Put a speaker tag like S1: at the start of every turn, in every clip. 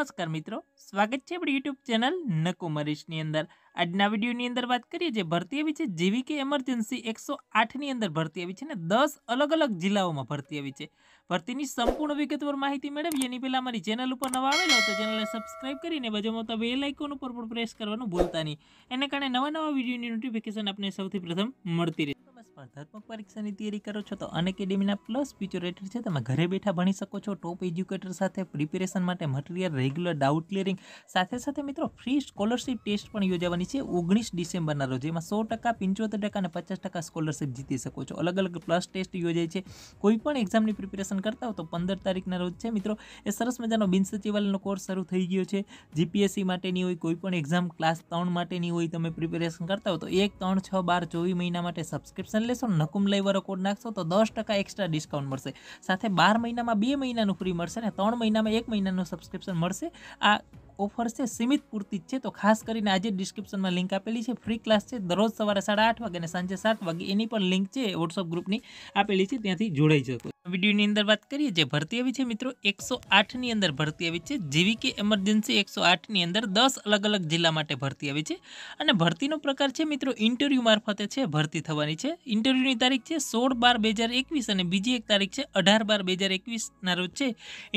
S1: નમસ્કાર મિત્રો સ્વાગત છે આપણી યુટ્યુબ ચેનલ મરીશની અંદર આજના વિડીયોની અંદર વાત કરીએ જે ભરતી આવી છે જેવી કે એમરજન્સી એકસો આઠની અંદર ભરતી આવી છે ને દસ અલગ અલગ જિલ્લાઓમાં ભરતી આવી છે ભરતીની સંપૂર્ણ વિગતવાર માહિતી મેળવીએ એની પહેલાં અમારી ચેનલ ઉપર નવા આવેલો હતો ચેનલને સબસ્ક્રાઇબ કરીને બાજુમાં તો બેલ આઇકોન ઉપર પણ પ્રેસ કરવાનું ભૂલતા નહીં એને કારણે નવા નવા વિડીયોની નોટિફિકેશન આપને સૌથી પ્રથમ મળતી રહે સ્પર્ધાત્મક પરીક્ષાની તૈયારી કરો છો તો અનએકેડેમીના પ્લસ ફીચર રેટર છે તમે ઘરે બેઠા ભણી શકો છો ટોપ એજ્યુકેટર સાથે પ્રિપેરેશન માટે મટીરિયલ રેગ્યુલર ડાઉટ ક્લિયરિંગ સાથે સાથે મિત્રો ફ્રી સ્કોલરશિપ ટેસ્ટ પણ યોજાવાની છે ઓગણીસ ડિસેમ્બરના રોજ એમાં સો ટકા પંચોતેર ટકા અને પચાસ ટકા સ્કોલરશિપ જીતી શકો છો અલગ અલગ પ્લસ ટેસ્ટ યોજાય છે કોઈ પણ એક્ઝામની પ્રિપેરેશન કરતા હો તો પંદર તારીખના રોજ છે મિત્રો એ સરસ મજાનો બિન સચિવાલયનો કોર્સ શરૂ થઈ ગયો છે જીપીએસસી માટેની હોય કોઈ પણ એક્ઝામ ક્લાસ ત્રણ માટેની હોય તમે પ્રિપેરેશન કરતા હો તો એક ત્રણ છ બાર ચોવીસ મહિના માટે સબસ્ક્રિપ્શન કરી લેશો ને નકુમ લાઈવરો કોડ નાખશો તો દસ ટકા એક્સ્ટ્રા ડિસ્કાઉન્ટ મળશે સાથે બાર મહિનામાં બે મહિનાનું ફ્રી મળશે અને ત્રણ મહિનામાં એક મહિનાનું સબસ્ક્રિપ્શન મળશે આ ઓફર છે સીમિત પૂરતી જ છે તો ખાસ કરીને આજે ડિસ્ક્રિપ્શનમાં લિંક આપેલી છે ફ્રી ક્લાસ છે દરરોજ સવારે સાડા આઠ વાગે અને સાંજે સાત વાગે એની પણ લિંક છે વોટ્સઅપ ગ્રુપની આપેલી છે ત્યાંથી જોડાઈ શકો વિડીયોની અંદર વાત કરીએ જે ભરતી આવી છે મિત્રો એકસો આઠની અંદર ભરતી આવી છે જેવી કે એમરજન્સી એકસો આઠની અંદર દસ અલગ અલગ જિલ્લા માટે ભરતી આવી છે અને ભરતીનો પ્રકાર છે મિત્રો ઇન્ટરવ્યૂ મારફતે છે ભરતી થવાની છે ઇન્ટરવ્યૂની તારીખ છે સોળ બાર બે અને બીજી એક તારીખ છે અઢાર બાર બે હજાર એકવીસના રોજ છે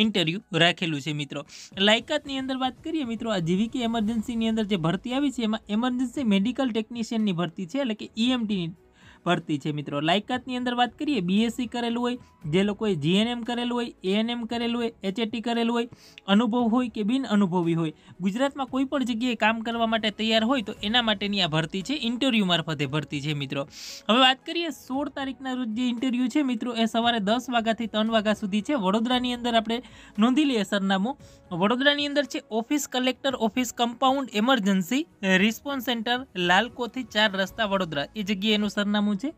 S1: ઇન્ટરવ્યૂ રાખેલું છે મિત્રો લાયકાતની અંદર વાત કરીએ મિત્રો આ જેવી કે એમરજન્સીની અંદર જે ભરતી આવી છે એમાં એમરજન્સી મેડિકલ ટેકનિશિયનની ભરતી છે એટલે કે ઈએમટીની e ભરતી છે મિત્રો લાયકાતની અંદર વાત કરીએ બીએસસી કરેલું હોય જે લોકોએ જીએનએમ કરેલું હોય એએનએમ કરેલું હોય એચએટી કરેલું હોય અનુભવ હોય કે બિન અનુભવી હોય ગુજરાતમાં કોઈ પણ જગ્યાએ કામ કરવા માટે તૈયાર હોય તો એના માટેની આ ભરતી છે ઇન્ટરવ્યૂ મારફતે ભરતી છે મિત્રો હવે વાત કરીએ સોળ તારીખના રોજ જે ઇન્ટરવ્યૂ છે મિત્રો એ સવારે દસ વાગ્યાથી ત્રણ વાગ્યા સુધી છે વડોદરાની અંદર આપણે નોંધી લઈએ સરનામું વડોદરાની અંદર છે office collector office compound emergency response center Lalkothi ચાર રસ્તા વડોદરા એ જગ્યાએનું સરનામું કરવું છે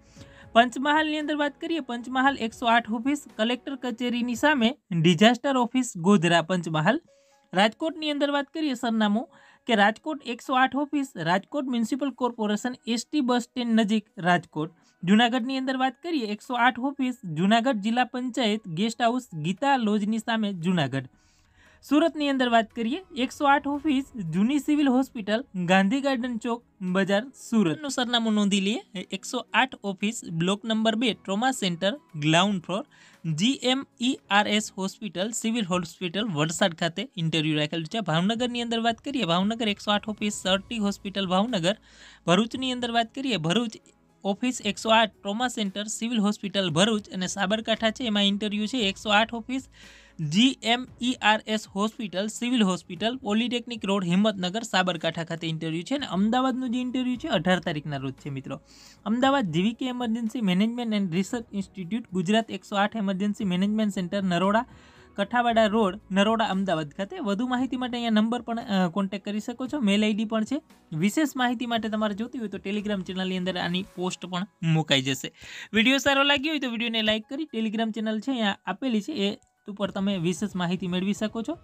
S1: પંચમહાલની અંદર વાત કરીએ પંચમહાલ એકસો આઠ ઓફિસ કલેક્ટર કચેરીની સામે ડિઝાસ્ટર ઓફિસ ગોધરા પંચમહાલ રાજકોટની અંદર વાત કરીએ સરનામું કે રાજકોટ એકસો આઠ office Rajkot municipal corporation ST bus stand નજીક રાજકોટ જૂનાગઢની અંદર વાત કરીએ એકસો આઠ ઓફિસ જૂનાગઢ જિલ્લા પંચાયત ગેસ્ટ હાઉસ ગીતા લોજની સામે જૂનાગઢ સુરતની અંદર વાત કરીએ એકસો આઠ ઓફિસ જૂની સિવિલ હોસ્પિટલ ગાંધી ગાર્ડન ચોક બજાર સુરતનું સરનામું નોંધી લઈએ એકસો આઠ ઓફિસ બ્લોક નંબર બે trauma center ground floor GMERS hospital civil hospital Valsad ખાતે ઇન્ટરવ્યૂ રાખેલું છે ભાવનગરની અંદર વાત કરીએ ભાવનગર એકસો આઠ ઓફિસ સરટી હોસ્પિટલ ભાવનગર ભરૂચની અંદર વાત કરીએ ભરૂચ ઓફિસ એકસો આઠ trauma center civil hospital Bharuch અને સાબરકાંઠા છે એમાં ઇન્ટરવ્યૂ છે એકસો આઠ office GMERS e hospital civil hospital polytechnic road Himmatnagar Sabarkantha ખાતે ઇન્ટરવ્યૂ છે અને અમદાવાદનું જે ઇન્ટરવ્યૂ છે અઢાર તારીખના રોજ છે મિત્રો Ahmedabad GVK emergency management and research institute Gujarat એકસો આઠ emergency management center Naroda Kathwada road Naroda Ahmedabad ખાતે વધુ માહિતી માટે અહીં નંબર પણ કોન્ટેક્ટ કરી શકો છો મેલ આઈડી પણ છે વિશેષ માહિતી માટે તમારે જોતી હોય તો ટેલિગ્રામ ચેનલ ની અંદર આની પોસ્ટ પણ મૂકાઈ જશે વિડિયો સારું લાગી હોય તો વિડિયોને લાઈક કરી ટેલિગ્રામ ચેનલ છે અહીં આપેલી છે એ ઉપર તમે વિશેષ માહિતી મેળવી શકો છો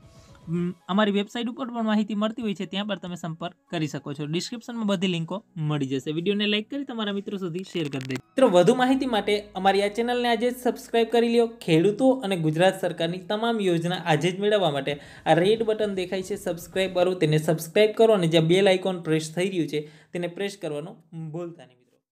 S1: અમારી વેબસાઇટ ઉપર પણ માહિતી મળતી હોય છે ત્યાં પણ તમે સંપર્ક કરી શકો છો ડિસ્ક્રિપ્શનમાં બધી લિંકો મળી જશે વિડીયોને લાઇક કરી તમારા મિત્રો સુધી શેર કરી દેજો મિત્રો વધુ માહિતી માટે અમારી આ ચેનલને આજે જ સબસ્ક્રાઇબ કરી લો ખેડૂતો અને ગુજરાત સરકારની તમામ યોજના આજે જ મેળવવા માટે આ રેડ બટન દેખાય છે સબસ્ક્રાઇબ કરો તેને સબસ્ક્રાઇબ કરો અને જે બેલ આઇકોન પ્રેસ થઈ રહ્યું છે તેને પ્રેસ કરવાનું ભૂલતા નહીં